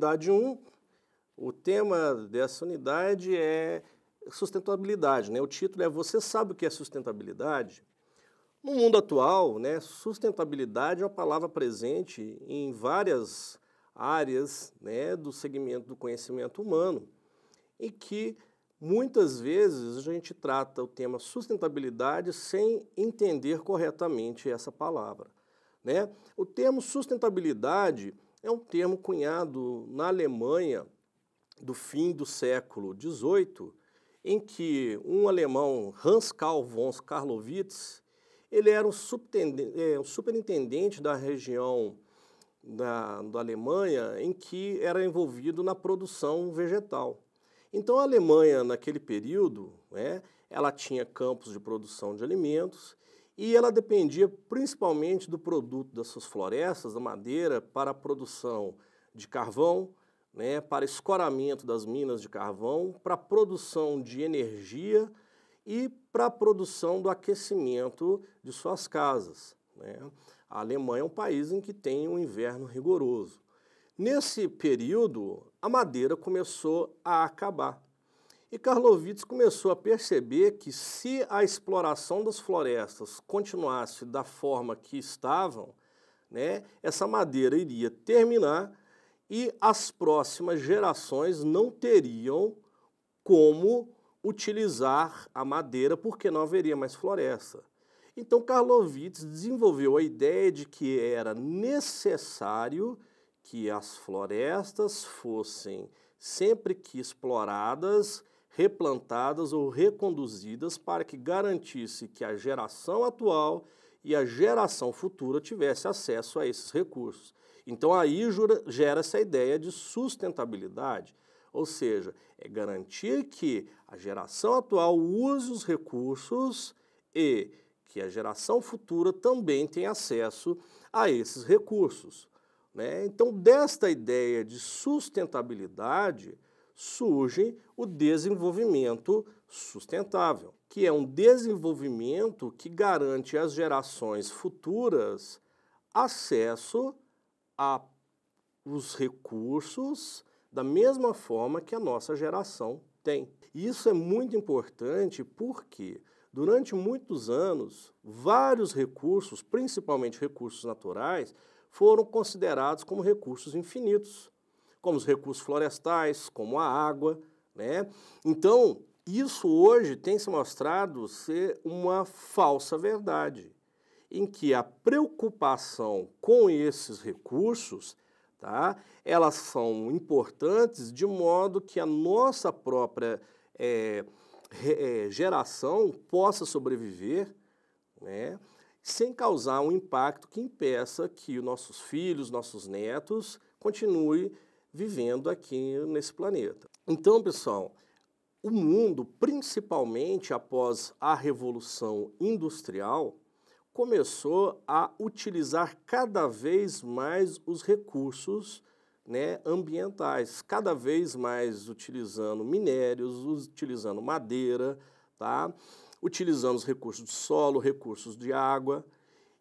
unidade 1, o tema dessa unidade é sustentabilidade. Né? O título é Você sabe o que é sustentabilidade? No mundo atual, né, sustentabilidade é uma palavra presente em várias áreas né, do segmento do conhecimento humano, e que muitas vezes a gente trata o tema sustentabilidade sem entender corretamente essa palavra. Né? O termo sustentabilidade é um termo cunhado na Alemanha do fim do século XVIII, em que um alemão, Hans Karl von Karlowitz, ele era um, é, um superintendente da região da, da Alemanha em que era envolvido na produção vegetal. Então, a Alemanha, naquele período, né, ela tinha campos de produção de alimentos e ela dependia principalmente do produto das suas florestas, da madeira, para a produção de carvão, né, para escoramento das minas de carvão, para a produção de energia e para a produção do aquecimento de suas casas. Né. A Alemanha é um país em que tem um inverno rigoroso. Nesse período, a madeira começou a acabar. E Karlovitz começou a perceber que se a exploração das florestas continuasse da forma que estavam, né, essa madeira iria terminar e as próximas gerações não teriam como utilizar a madeira porque não haveria mais floresta. Então Karlovitz desenvolveu a ideia de que era necessário que as florestas fossem sempre que exploradas replantadas ou reconduzidas para que garantisse que a geração atual e a geração futura tivesse acesso a esses recursos. Então aí gera essa ideia de sustentabilidade, ou seja, é garantir que a geração atual use os recursos e que a geração futura também tenha acesso a esses recursos. Né? Então, desta ideia de sustentabilidade, surge o desenvolvimento sustentável, que é um desenvolvimento que garante às gerações futuras acesso a os recursos da mesma forma que a nossa geração tem. Isso é muito importante porque durante muitos anos vários recursos, principalmente recursos naturais, foram considerados como recursos infinitos como os recursos florestais, como a água. Né? Então, isso hoje tem se mostrado ser uma falsa verdade, em que a preocupação com esses recursos tá? Elas são importantes de modo que a nossa própria é, é, geração possa sobreviver, né? Sem causar um impacto que impeça que nossos filhos, nossos netos continuem vivendo aqui nesse planeta. Então, pessoal, o mundo, principalmente após a Revolução Industrial, começou a utilizar cada vez mais os recursos né, ambientais, cada vez mais utilizando minérios, utilizando madeira, tá? utilizando os recursos do solo, recursos de água.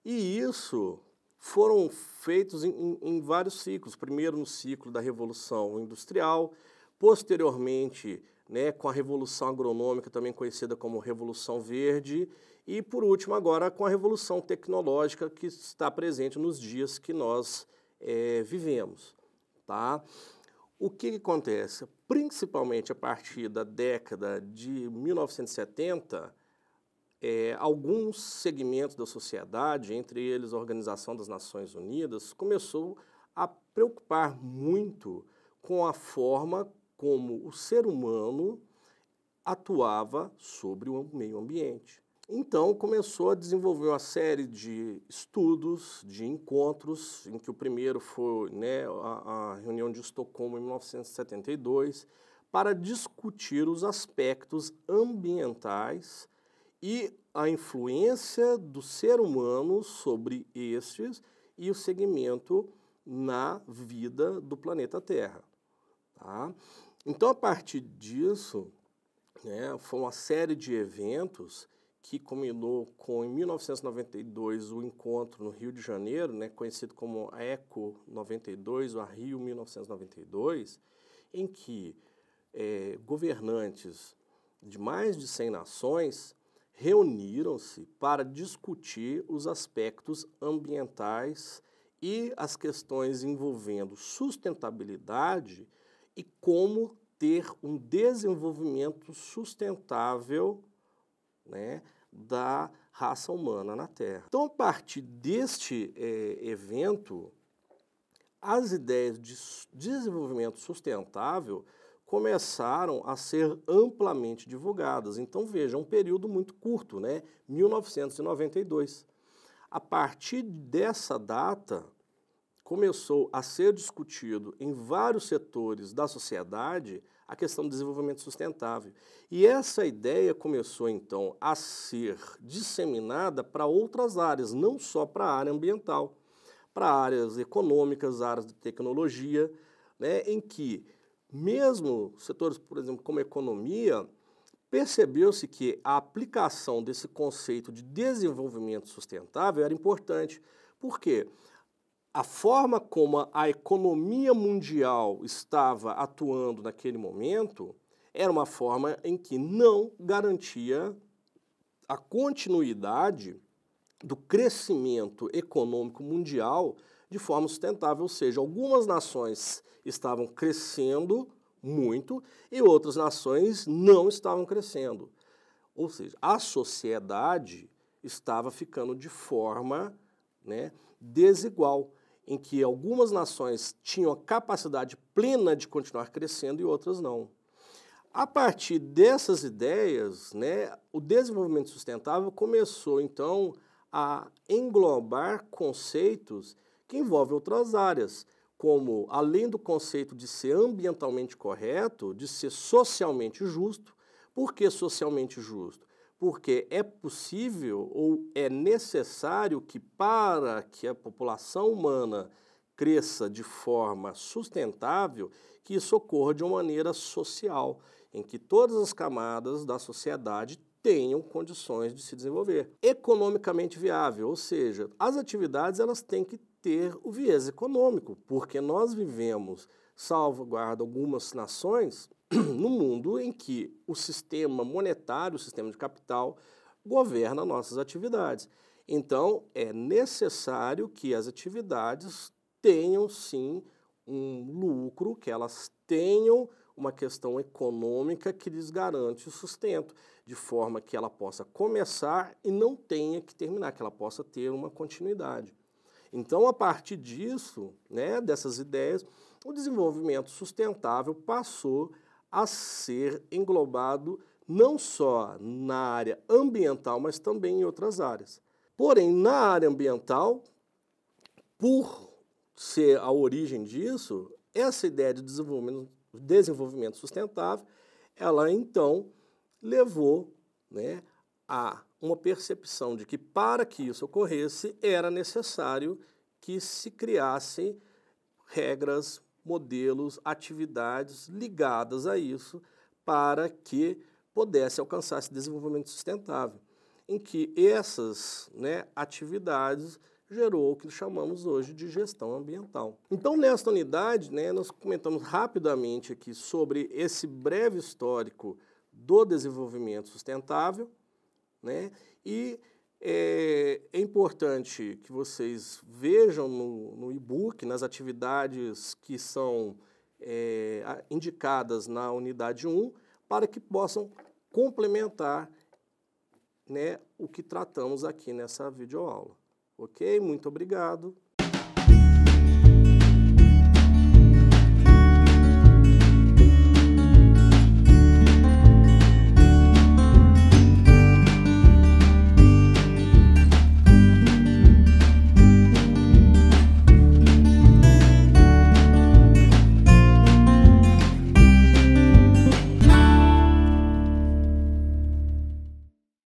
E isso foram feitos em, em vários ciclos. Primeiro no ciclo da Revolução Industrial, posteriormente né, com a Revolução Agronômica, também conhecida como Revolução Verde, e por último agora com a Revolução Tecnológica que está presente nos dias que nós é, vivemos. Tá? O que, que, acontece? Principalmente a partir da década de 1970, é, alguns segmentos da sociedade, entre eles a Organização das Nações Unidas, começou a preocupar muito com a forma como o ser humano atuava sobre o meio ambiente. Então começou a desenvolver uma série de estudos, de encontros, em que o primeiro foi né, a, a reunião de Estocolmo em 1972, para discutir os aspectos ambientais e a influência do ser humano sobre estes e o segmento na vida do planeta Terra. Tá? Então, a partir disso, né, foi uma série de eventos que culminou com, em 1992, o encontro no Rio de Janeiro, né, conhecido como a ECO 92, ou a Rio 1992, em que é, governantes de mais de 100 nações reuniram-se para discutir os aspectos ambientais e as questões envolvendo sustentabilidade e como ter um desenvolvimento sustentável né, da raça humana na Terra. Então, a partir deste é, evento, as ideias de desenvolvimento sustentável começaram a ser amplamente divulgadas. Então, veja, um período muito curto, né? 1992. A partir dessa data, começou a ser discutido em vários setores da sociedade a questão do desenvolvimento sustentável. E essa ideia começou, então, a ser disseminada para outras áreas, não só para a área ambiental, para áreas econômicas, áreas de tecnologia, né, em que mesmo setores, por exemplo, como economia, percebeu-se que a aplicação desse conceito de desenvolvimento sustentável era importante. Por quê? A forma como a economia mundial estava atuando naquele momento era uma forma em que não garantia a continuidade do crescimento econômico mundial de forma sustentável, ou seja, algumas nações estavam crescendo muito e outras nações não estavam crescendo. Ou seja, a sociedade estava ficando de forma né, desigual, em que algumas nações tinham a capacidade plena de continuar crescendo e outras não. A partir dessas ideias, né, o desenvolvimento sustentável começou então a englobar conceitos que envolve outras áreas, como, além do conceito de ser ambientalmente correto, de ser socialmente justo. Por que socialmente justo? Porque é possível ou é necessário que, para que a população humana cresça de forma sustentável, que isso ocorra de uma maneira social, em que todas as camadas da sociedade tenham condições de se desenvolver. Economicamente viável, ou seja, as atividades elas têm que ter o viés econômico, porque nós vivemos, salvaguarda algumas nações, no mundo em que o sistema monetário, o sistema de capital, governa nossas atividades. Então, é necessário que as atividades tenham sim um lucro, que elas tenham uma questão econômica que lhes garante o sustento, de forma que ela possa começar e não tenha que terminar, que ela possa ter uma continuidade. Então, a partir disso, né, dessas ideias, o desenvolvimento sustentável passou a ser englobado não só na área ambiental, mas também em outras áreas. Porém, na área ambiental, por ser a origem disso, essa ideia de desenvolvimento, desenvolvimento sustentável, ela então levou né, a uma percepção de que, para que isso ocorresse, era necessário que se criassem regras, modelos, atividades ligadas a isso, para que pudesse alcançar esse desenvolvimento sustentável, em que essas né, atividades gerou o que chamamos hoje de gestão ambiental. Então, nesta unidade, né, nós comentamos rapidamente aqui sobre esse breve histórico do desenvolvimento sustentável, né? E é, é importante que vocês vejam no, no e-book, nas atividades que são é, indicadas na unidade 1, para que possam complementar né, o que tratamos aqui nessa videoaula. Ok? Muito obrigado.